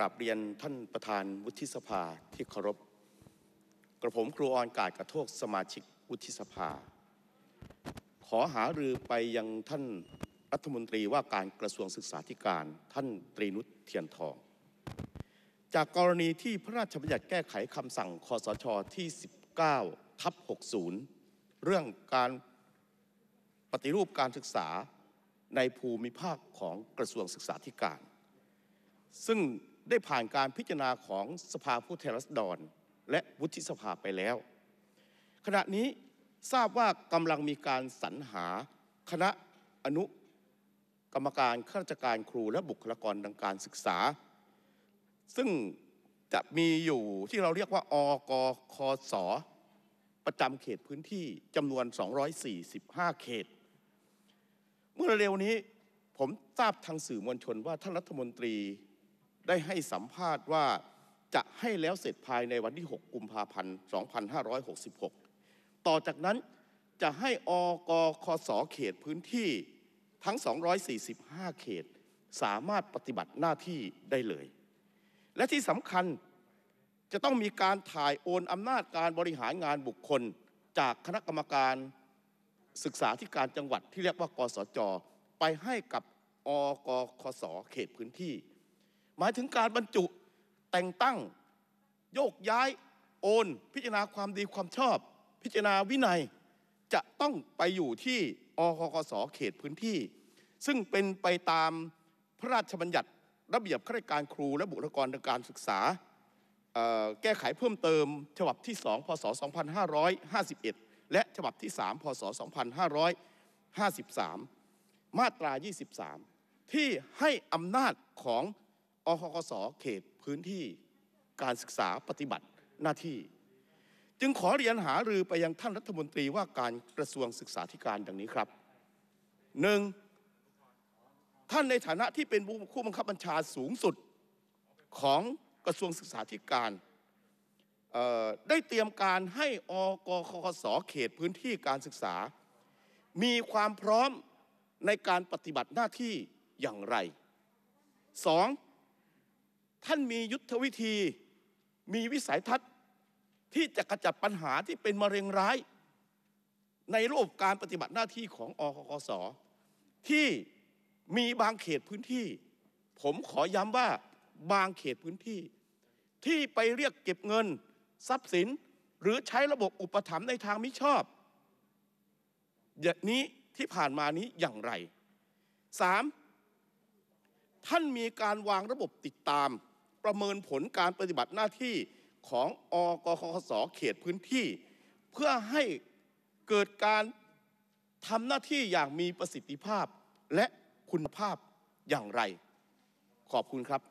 กรับเรียนท่านประธานวุฒิสภาที่เคารพ กระผมครูออนกาดกระโทกสมาชิกวุฒิสภาขอหารือไปยังท่านรัฐมนตรีว่าการกระทรวงศึกษาธิการ ท่านตรีนุชเทียนทอง จากกรณีที่พระราชบัญญัติแก้ไขคำสั่งคอสชที่ 19ทับ60 เรื่องการปฏิรูปการศึกษาในภูมิภาคของกระทรวงศึกษาธิการ ซึ่งได้ผ่านการพิจารณาของสภาผู้แทนรัศดรและวุฒิสภาไปแล้ว ขณะนี้ทราบว่ากำลังมีการสรรหา คณะอนุ กรรมการข้าราชการครูและบุคลากรทางการศึกษา ซึ่งจะมีอยู่ที่เราเรียกว่าอกคสประจำเขตพื้นที่จำนวน 245 เขต เมื่อเร็วนี้ผมทราบทางสื่อมวลชนว่าท่านรัฐมนตรีได้ให้สัมภาษณ์ว่าจะให้แล้วเสร็จภายในวันที่ 6 กุมภาพันธ์ 2566 ต่อจากนั้นจะให้อกคสเขตพื้นที่ทั้ง 245 เขต สามารถปฏิบัติหน้าที่ได้เลย และที่สำคัญจะต้องมีการถ่ายโอนอำนาจการบริหารงานบุคคลจากคณะกรรมการศึกษาที่การจังหวัดที่เรียกว่ากสจไปให้กับอกคสเขตพื้นที่หมายถึงการบรรจุแต่งตั้งโยกย้ายโอนพิจารณาความดีความชอบพิจารณาวินัย จะต้องไปอยู่ที่อคกสเขตพื้นที่ ซึ่งเป็นไปตามพระราชบัญญัติ ระเบียบข้าราชการครูและบุคลากรทางการศึกษาแก้ไขเพิ่มเติมฉบับที่2พศ2551และฉบับที่3พศ2553มาตรา 23 ที่ให้อำนาจของอคสเขตพื้นที่การศึกษาปฏิบัติหน้าที่ จึงขอเรียนหารือไปยังท่านรัฐมนตรีว่าการกระทรวงศึกษาธิการดังนี้ครับหนึ่งท่านในฐานะที่เป็นผู้บังคับบัญชาสูงสุดของกระทรวงศึกษาธิการได้เตรียมการให้อกคสเขตพื้นที่การศึกษา มีความพร้อมในการปฏิบัติหน้าที่อย่างไร 2. ท่านมียุทธวิธี มีวิสัยทัศน์ที่จะกระจัดปัญหาที่เป็นมะเร็งร้าย ในระบบการปฏิบัติหน้าที่ของอคสที่มีบางเขตพื้นที่ ผมขอย้ำว่าบางเขตพื้นที่ ที่ไปเรียกเก็บเงินทรัพย์สินหรือใช้ระบบอุปถัมภ์ในทางมิชอบอย่างนี้ที่ผ่านมานี้อย่างไร 3. ท่านมีการวางระบบติดตามประเมินผลการปฏิบัติหน้าที่ของ อกคสเขตพื้นที่ เพื่อให้เกิดการทำหน้าที่อย่างมีประสิทธิภาพและคุณภาพอย่างไร ขอบคุณครับ